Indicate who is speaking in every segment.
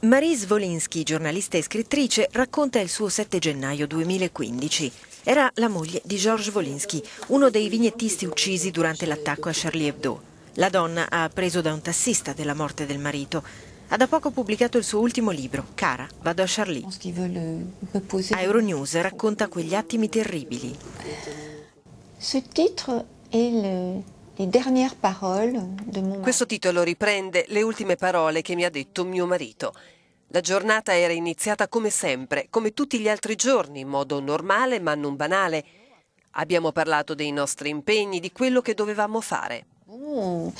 Speaker 1: Marie Svolinski, giornalista e scrittrice, racconta il suo 7 gennaio 2015. Era la moglie di Georges Volinsky, uno dei vignettisti uccisi durante l'attacco a Charlie Hebdo. La donna ha appreso da un tassista della morte del marito. Ha da poco pubblicato il suo ultimo libro, Cara, vado a Charlie. Euh, a Euronews racconta quegli attimi terribili.
Speaker 2: Ce titolo è il
Speaker 1: questo titolo riprende le ultime parole che mi ha detto mio marito. La giornata era iniziata come sempre, come tutti gli altri giorni, in modo normale ma non banale. Abbiamo parlato dei nostri impegni, di quello che dovevamo fare. Oh,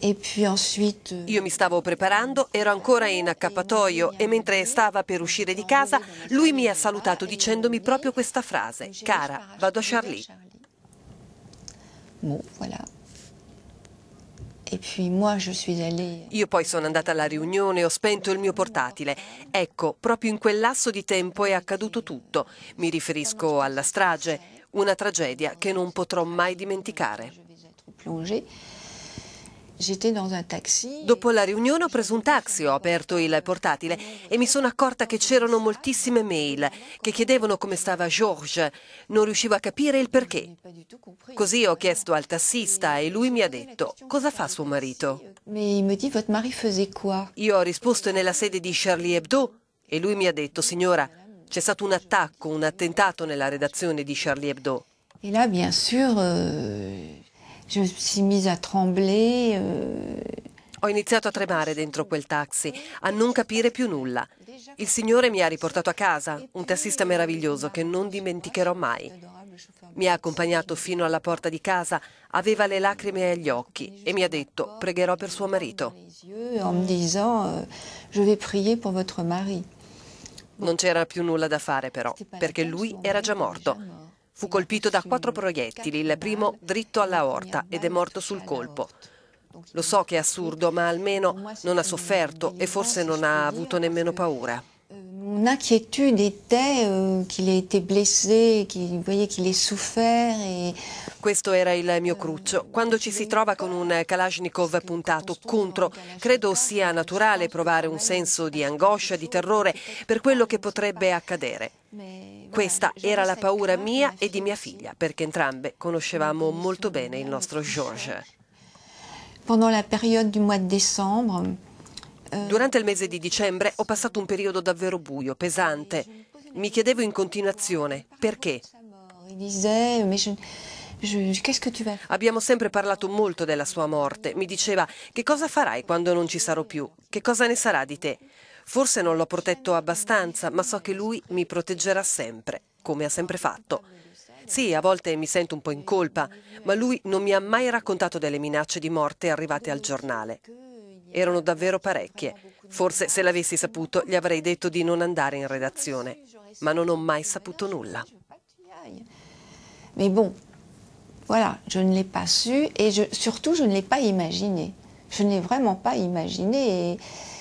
Speaker 1: euh, Io mi stavo preparando, ero ancora in accappatoio e mentre stava per uscire di casa, lui mi ha salutato dicendomi proprio questa frase: Cara, vado a Charlie. Bon, voilà. Io poi sono andata alla riunione, ho spento il mio portatile. Ecco, proprio in quel lasso di tempo è accaduto tutto. Mi riferisco alla strage, una tragedia che non potrò mai dimenticare. Dopo la riunione ho preso un taxi, ho aperto il portatile e mi sono accorta che c'erano moltissime mail che chiedevano come stava Georges. Non riuscivo a capire il perché. Così ho chiesto al tassista e lui mi ha detto cosa fa suo marito. Io ho risposto nella sede di Charlie Hebdo e lui mi ha detto signora c'è stato un attacco, un attentato nella redazione di Charlie Hebdo.
Speaker 2: E là, bien sûr, euh, je me suis mise à trembler. Euh.
Speaker 1: Ho iniziato a tremare dentro quel taxi, a non capire più nulla. Il Signore mi ha riportato a casa, un tassista meraviglioso che non dimenticherò mai. Mi ha accompagnato fino alla porta di casa, aveva le lacrime agli occhi e mi ha detto pregherò per suo marito. Euh, non c'era più nulla da fare però, perché lui era già morto. Fu colpito da quattro proiettili, il primo dritto alla all'aorta ed è morto sul colpo. Lo so che è assurdo, ma almeno non ha sofferto e forse non ha avuto nemmeno paura.
Speaker 2: Un'inquiétude était euh, qu'il ait été blessé, qu'il voyait qu'il ait souffert.
Speaker 1: Questo era il mio cruccio. Quando ci si trova con un Kalashnikov puntato contro, credo sia naturale provare un senso di angoscia, di terrore per quello che potrebbe accadere. Questa era la paura mia e di mia figlia, perché entrambe conoscevamo molto bene il nostro Georges. Euh, Durante il mese di dicembre ho passato un periodo davvero buio, pesante. Mi chiedevo in continuazione perché. Abbiamo sempre parlato molto della sua morte. Mi diceva che cosa farai quando non ci sarò più? Che cosa ne sarà di te? Forse non l'ho protetto abbastanza, ma so che lui mi proteggerà sempre, come ha sempre fatto. Sì, a volte mi sento un po' in colpa, ma lui non mi ha mai raccontato delle minacce di morte arrivate al giornale. Erano davvero parecchie. Forse se l'avessi saputo gli avrei detto di non andare in redazione, ma non ho mai saputo nulla.
Speaker 2: Ma bon, voilà, je ne l'ai pas su e soprattutto je ne l'ai pas immaginé. Je ne l'ai vraiment pas imaginé et...